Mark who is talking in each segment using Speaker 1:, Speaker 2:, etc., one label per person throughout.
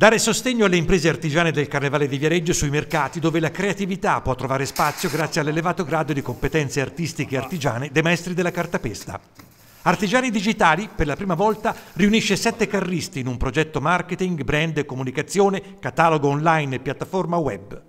Speaker 1: Dare sostegno alle imprese artigiane del Carnevale di Viareggio sui mercati dove la creatività può trovare spazio grazie all'elevato grado di competenze artistiche e artigiane dei maestri della cartapesta. Artigiani Digitali, per la prima volta, riunisce sette carristi in un progetto marketing, brand, comunicazione, catalogo online e piattaforma web.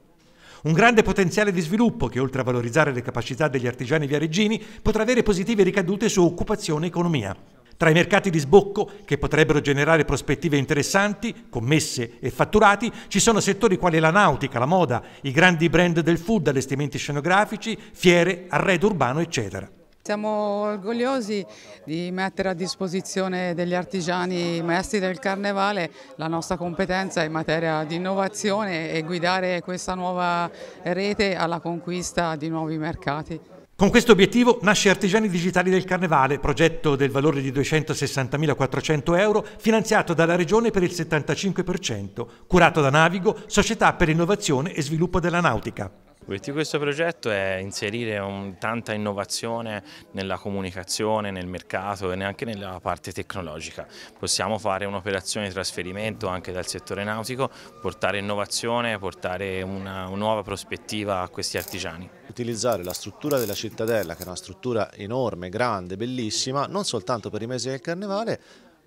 Speaker 1: Un grande potenziale di sviluppo che, oltre a valorizzare le capacità degli artigiani viareggini, potrà avere positive ricadute su occupazione e economia. Tra i mercati di sbocco, che potrebbero generare prospettive interessanti, commesse e fatturati, ci sono settori quali la nautica, la moda, i grandi brand del food, allestimenti scenografici, fiere, arredo urbano, eccetera.
Speaker 2: Siamo orgogliosi di mettere a disposizione degli artigiani maestri del carnevale la nostra competenza in materia di innovazione e guidare questa nuova rete alla conquista di nuovi mercati.
Speaker 1: Con questo obiettivo nasce Artigiani Digitali del Carnevale, progetto del valore di 260.400 euro, finanziato dalla Regione per il 75%, curato da Navigo, Società per Innovazione e Sviluppo della Nautica.
Speaker 3: L'obiettivo di questo progetto è inserire un, tanta innovazione nella comunicazione, nel mercato e neanche nella parte tecnologica. Possiamo fare un'operazione di trasferimento anche dal settore nautico, portare innovazione, portare una, una nuova prospettiva a questi
Speaker 4: artigiani utilizzare la struttura della cittadella, che è una struttura enorme, grande, bellissima, non soltanto per i mesi del carnevale,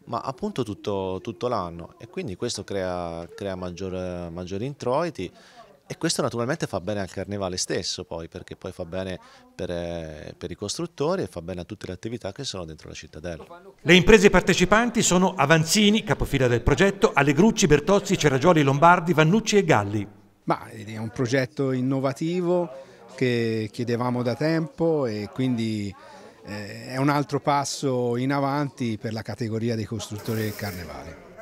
Speaker 4: ma appunto tutto, tutto l'anno e quindi questo crea, crea maggiori introiti e questo naturalmente fa bene al carnevale stesso poi perché poi fa bene per, eh, per, i costruttori e fa bene a tutte le attività che sono
Speaker 1: dentro la cittadella. Le imprese partecipanti sono Avanzini, capofila del progetto, Allegrucci, Bertozzi, Ceragioli, Lombardi, Vannucci e Galli.
Speaker 5: Ma è un progetto innovativo che chiedevamo da tempo e quindi eh, è un altro passo in avanti per la categoria dei costruttori del carnevale.